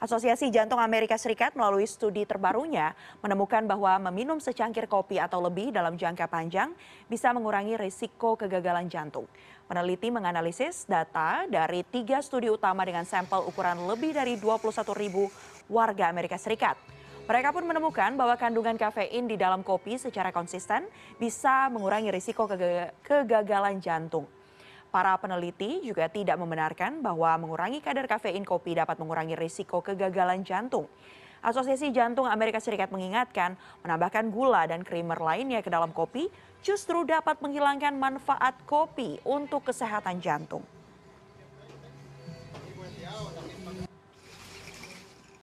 Asosiasi Jantung Amerika Serikat melalui studi terbarunya menemukan bahwa meminum secangkir kopi atau lebih dalam jangka panjang bisa mengurangi risiko kegagalan jantung. Peneliti menganalisis data dari tiga studi utama dengan sampel ukuran lebih dari 21 ribu warga Amerika Serikat. Mereka pun menemukan bahwa kandungan kafein di dalam kopi secara konsisten bisa mengurangi risiko kegagalan jantung. Para peneliti juga tidak membenarkan bahwa mengurangi kadar kafein kopi dapat mengurangi risiko kegagalan jantung. Asosiasi Jantung Amerika Serikat mengingatkan, menambahkan gula dan krimer lainnya ke dalam kopi justru dapat menghilangkan manfaat kopi untuk kesehatan jantung.